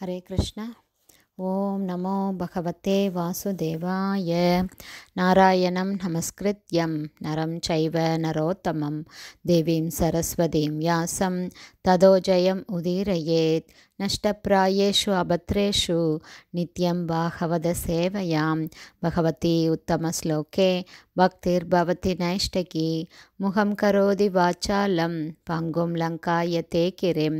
ஹரே கிருஷ்ணா ஓம் நமோ பகவத்தே வாசுதேவாய நாராயணம் நமஸ்கிருத்யம் நரம் சைவ நரோத்தமம் தேவீம் சரஸ்வதீம் யாசம் ததோஜயம் உதீரயேத் नष्टप्रायेषु अभद्रेषु नित्यं भागवतसेवयां भगवती उत्तमश्लोके भक्तिर्भवति नैष्टकी मुखं करोति वाचालं पङ्गुं लङ्कायते किरिं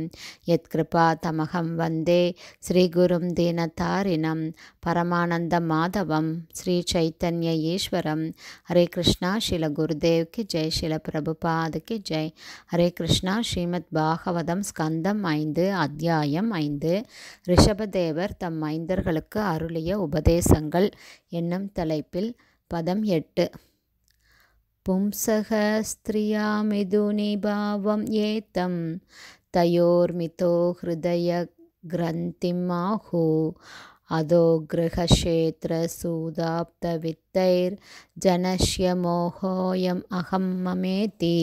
यत्कृपा तमहं वन्दे श्रीगुरुं दीनतारिणं परमानन्दमाधवं श्रीचैतन्य ईश्वरं हरे कृष्णा शिलगुरुदेव की जय शिलप्रभुपाद की जय ஹரே கிருஷ்ணா ஸ்ரீமத் பாகவதம் ஸ்கந்தம் ஐந்து அத்தியாயம் அதிகாரம் ஐந்து ரிஷபதேவர் தம் மைந்தர்களுக்கு அருளிய உபதேசங்கள் என்னும் தலைப்பில் பதம் எட்டு பும்சக பாவம் ஏத்தம் தயோர்மிதோ ஹிருதய கிரந்திம் ஆஹு அதோ சூதாப்த ஜனஷ்ய மோகோயம் அகம் மமேதி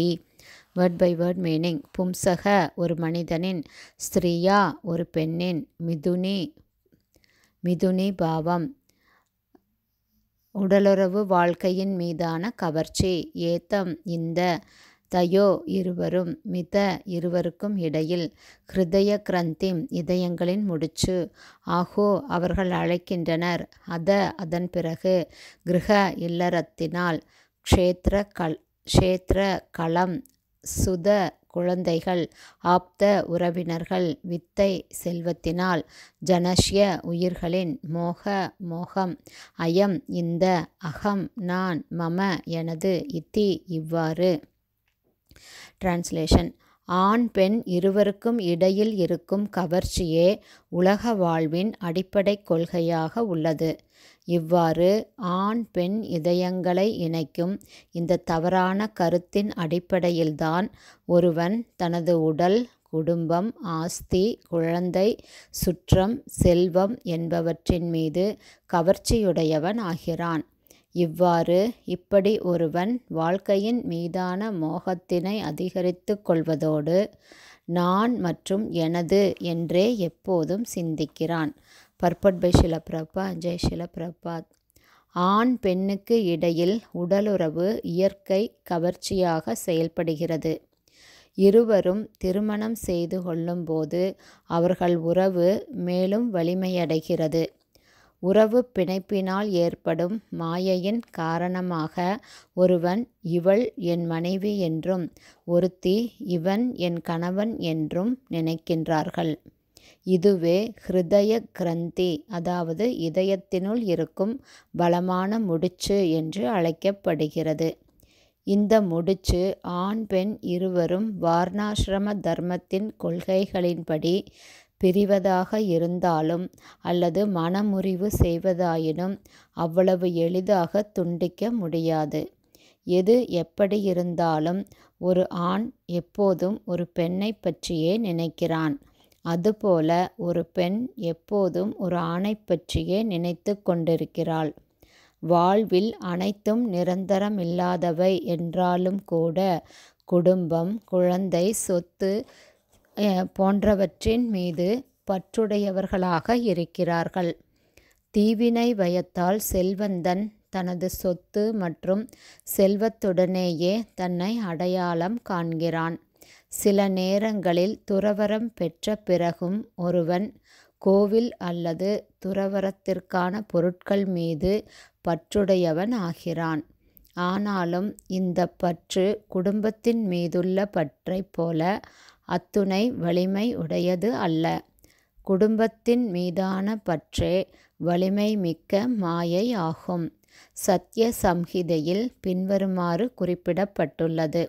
வேர்ட் பை வேர்ட் மீனிங் பும்சக ஒரு மனிதனின் ஸ்திரியா ஒரு பெண்ணின் மிதுனி மிதுனி பாவம் உடலுறவு வாழ்க்கையின் மீதான கவர்ச்சி ஏத்தம் இந்த தயோ இருவரும் மித இருவருக்கும் இடையில் ஹிருதய கிரந்தி இதயங்களின் முடிச்சு ஆகோ அவர்கள் அழைக்கின்றனர் அத அதன் பிறகு கிரக இல்லறத்தினால் க்ஷேத்திர கல் க்ஷேத்திர களம் சுத குழந்தைகள் ஆப்த உறவினர்கள் வித்தை செல்வத்தினால் ஜனஷ்ய உயிர்களின் மோக மோகம் அயம் இந்த அகம் நான் மம எனது இத்தி இவ்வாறு டிரான்ஸ்லேஷன் ஆண் பெண் இருவருக்கும் இடையில் இருக்கும் கவர்ச்சியே உலக வாழ்வின் அடிப்படை கொள்கையாக உள்ளது இவ்வாறு ஆண் பெண் இதயங்களை இணைக்கும் இந்த தவறான கருத்தின் அடிப்படையில்தான் ஒருவன் தனது உடல் குடும்பம் ஆஸ்தி குழந்தை சுற்றம் செல்வம் என்பவற்றின் மீது கவர்ச்சியுடையவன் ஆகிறான் இவ்வாறு இப்படி ஒருவன் வாழ்க்கையின் மீதான மோகத்தினை அதிகரித்து கொள்வதோடு நான் மற்றும் எனது என்றே எப்போதும் சிந்திக்கிறான் பர்பட் பை பிரபா ஜெய் ஷிலப்ரபாத் ஆண் பெண்ணுக்கு இடையில் உடலுறவு இயற்கை கவர்ச்சியாக செயல்படுகிறது இருவரும் திருமணம் செய்து கொள்ளும்போது அவர்கள் உறவு மேலும் வலிமையடைகிறது உறவு பிணைப்பினால் ஏற்படும் மாயையின் காரணமாக ஒருவன் இவள் என் மனைவி என்றும் ஒருத்தி இவன் என் கணவன் என்றும் நினைக்கின்றார்கள் இதுவே ஹிருதய கிரந்தி அதாவது இதயத்தினுள் இருக்கும் பலமான முடிச்சு என்று அழைக்கப்படுகிறது இந்த முடிச்சு ஆண் பெண் இருவரும் வார்ணாசிரம தர்மத்தின் கொள்கைகளின்படி பிரிவதாக இருந்தாலும் அல்லது மனமுறிவு செய்வதாயினும் அவ்வளவு எளிதாக துண்டிக்க முடியாது எது எப்படி இருந்தாலும் ஒரு ஆண் எப்போதும் ஒரு பெண்ணை பற்றியே நினைக்கிறான் அதுபோல ஒரு பெண் எப்போதும் ஒரு ஆணை பற்றியே நினைத்து கொண்டிருக்கிறாள் வாழ்வில் அனைத்தும் நிரந்தரம் இல்லாதவை என்றாலும் கூட குடும்பம் குழந்தை சொத்து போன்றவற்றின் மீது பற்றுடையவர்களாக இருக்கிறார்கள் தீவினை பயத்தால் செல்வந்தன் தனது சொத்து மற்றும் செல்வத்துடனேயே தன்னை அடையாளம் காண்கிறான் சில நேரங்களில் துறவரம் பெற்ற பிறகும் ஒருவன் கோவில் அல்லது துறவரத்திற்கான பொருட்கள் மீது பற்றுடையவன் ஆகிறான் ஆனாலும் இந்த பற்று குடும்பத்தின் மீதுள்ள பற்றைப் போல அத்துணை வலிமை உடையது அல்ல குடும்பத்தின் மீதான பற்றே வலிமை மிக்க மாயை ஆகும் சத்ய சம்ஹிதையில் பின்வருமாறு குறிப்பிடப்பட்டுள்ளது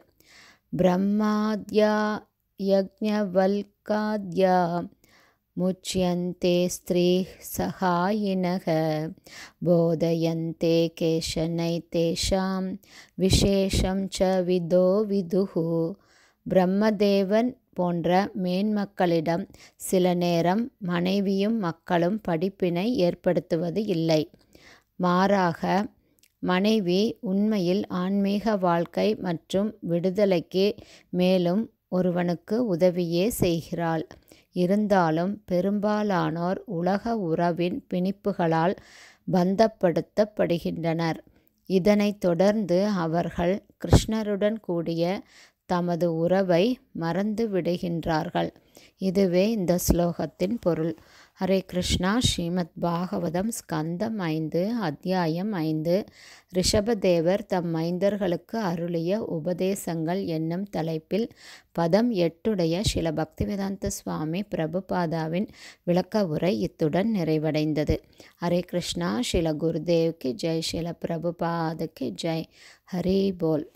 பிரம்மாத்யா யஜ்ஞவல்காத்யா முச்சியந்தே ஸ்திரீ சகாயினக போதயந்தே கேஷனை தேஷாம் விசேஷம் ச விதோ விதுகு பிரம்மதேவன் போன்ற மேன்மக்களிடம் சில நேரம் மனைவியும் மக்களும் படிப்பினை ஏற்படுத்துவது இல்லை மாறாக மனைவி உண்மையில் ஆன்மீக வாழ்க்கை மற்றும் விடுதலைக்கு மேலும் ஒருவனுக்கு உதவியே செய்கிறாள் இருந்தாலும் பெரும்பாலானோர் உலக உறவின் பிணிப்புகளால் பந்தப்படுத்தப்படுகின்றனர் இதனைத் தொடர்ந்து அவர்கள் கிருஷ்ணருடன் கூடிய தமது உறவை மறந்து விடுகின்றார்கள் இதுவே இந்த ஸ்லோகத்தின் பொருள் ஹரே கிருஷ்ணா ஸ்ரீமத் பாகவதம் ஸ்கந்தம் ஐந்து அத்தியாயம் ஐந்து ரிஷபதேவர் தம் மைந்தர்களுக்கு அருளிய உபதேசங்கள் என்னும் தலைப்பில் பதம் எட்டுடைய சில பக்திவேதாந்த சுவாமி பிரபுபாதாவின் விளக்க உரை இத்துடன் நிறைவடைந்தது ஹரே கிருஷ்ணா ஷில குருதேவ்க்கு ஜெய் ஷில பிரபுபாதுக்கு ஜெய் ஹரி போல்